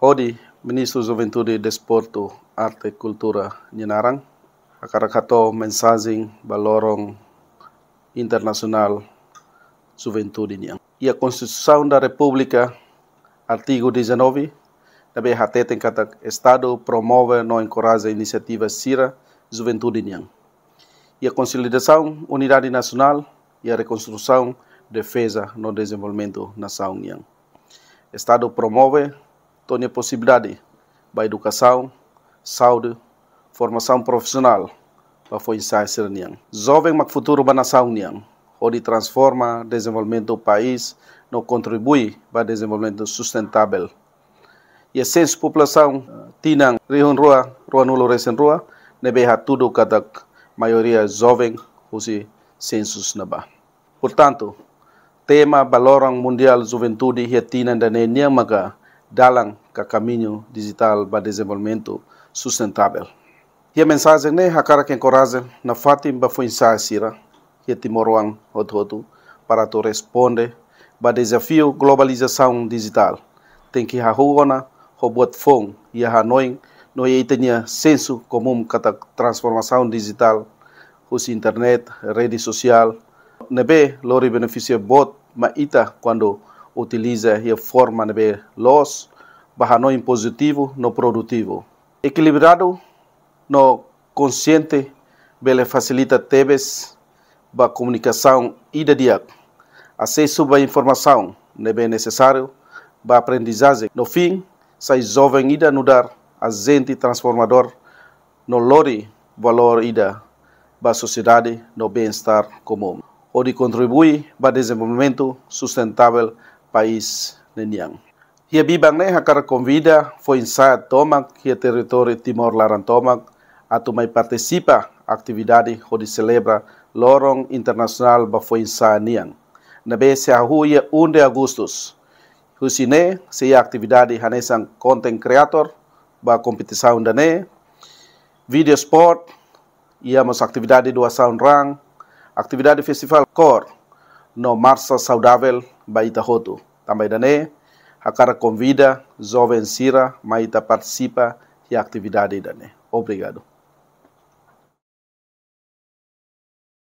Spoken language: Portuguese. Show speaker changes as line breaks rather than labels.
Hodi, Ministro Juventude, Desporto, Arte e Cultura ninarang, akarakato mensagem balorong internacional juventude E a Constituição da República, artigo 19, na BHT tem kata Estado promove não encoraja a iniciativa Cira Juventude E a consolidação, unidade nacional e a reconstrução, defesa no desenvolvimento nação O Estado promove tenha é possibilidade para educação, saúde, formação profissional para foi ser niang. Jovem mas futuro para nação niang, onde transforma o desenvolvimento do país, não contribui para o desenvolvimento sustentável. E a senso de população tinang Rio rua, rua nulo resen rua, nebeha tudo a maioria jovem usi census naba. Portanto, tema valor Mundial Juventude e tinang da niang maga dalang ka caminho digital para desenvolvimento sustentável. E a mensagem né, a cara que encoraja na fatim ba foi insasira e timoruan hototo para tu responde ba desafio globalização digital. Tem que ha huona bot phone e a noin no e tinha senso comum kata transformação digital os internet, rede social. Nebe lori beneficia bot ma ita quando utiliza a forma de los bajando em positivo no produtivo. Equilibrado no consciente bele facilita teves ba comunicação e a dia. Acesso ba informação ne bem necessário ba aprendizagem. No fim, sai jovem ida no dar gente transformador no lori valor ida ba sociedade no bem-estar comum. Onde contribui para desenvolvimento sustentável país neniang. Hia bibang ne hakar konvida fo insa tomak hia teritori Timor Laran tomak atu mai participa ho di celebra lorong internasional ba fo insa niang. Na be se ahuia 1 de agustus. Husine se atividade hanesan content creator ba competição da ne video sport ia íamos dua saun rang atividade festival kor no Marsa saudável baita roto. Também dané, a cara convida, jovem Sira, maita participa e atividade dané. Obrigado.